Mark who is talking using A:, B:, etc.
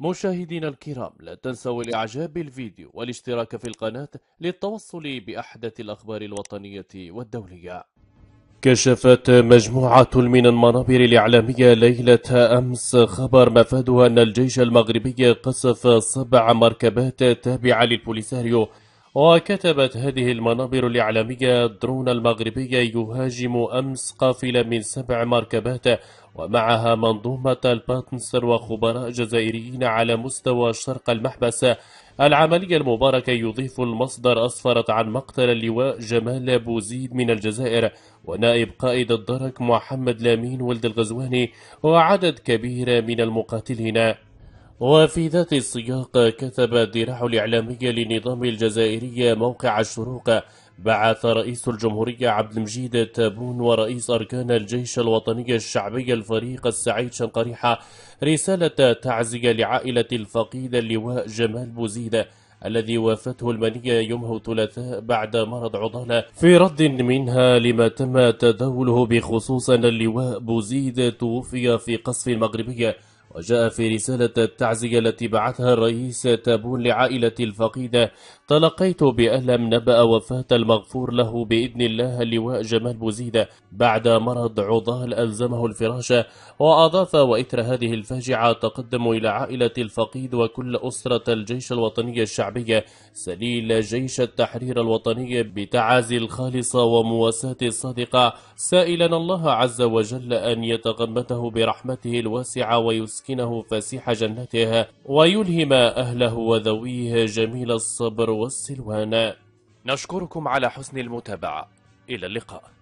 A: مشاهدينا الكرام لا تنسوا الاعجاب بالفيديو والاشتراك في القناة للتوصل بأحدث الأخبار الوطنية والدولية كشفت مجموعة من المنابر الإعلامية ليلة أمس خبر مفادها أن الجيش المغربي قصف سبع مركبات تابعة للبوليساريو وكتبت هذه المنابر الإعلامية درون المغربية يهاجم أمس قافلة من سبع مركبات ومعها منظومة الباتنسر وخبراء جزائريين على مستوى شرق المحبس العملية المباركة يضيف المصدر أسفرت عن مقتل اللواء جمال بوزيد من الجزائر ونائب قائد الدرك محمد لامين ولد الغزواني وعدد كبير من المقاتلين وفي ذات السياق كتب الذراع الإعلامي للنظام الجزائري موقع الشروق بعث رئيس الجمهورية عبد المجيد تابون ورئيس أركان الجيش الوطني الشعبي الفريق السعيد شنقريحة رسالة تعزية لعائلة الفقيد اللواء جمال بوزيدة الذي وافته المنية يومه الثلاثاء بعد مرض عضلة في رد منها لما تم تداوله بخصوص أن اللواء بوزيد توفي في قصف المغربية وجاء في رسالة التعزية التي بعثها الرئيس تابون لعائلة الفقيدة تلقيت بألم نبأ وفاة المغفور له بإذن الله اللواء جمال بوزيدة بعد مرض عضال ألزمه الفراشة وأضاف وإثر هذه الفاجعة تقدم إلى عائلة الفقيد وكل أسرة الجيش الوطني الشعبية سليل جيش التحرير الوطني بتعازي الخالصة ومواساة الصادقة سائلا الله عز وجل أن يتغمده برحمته الواسعة ويسكن يسكنه فسيح جنته ويلهم أهله وذويه جميل الصبر والسلوان نشكركم على حسن المتابعة إلى اللقاء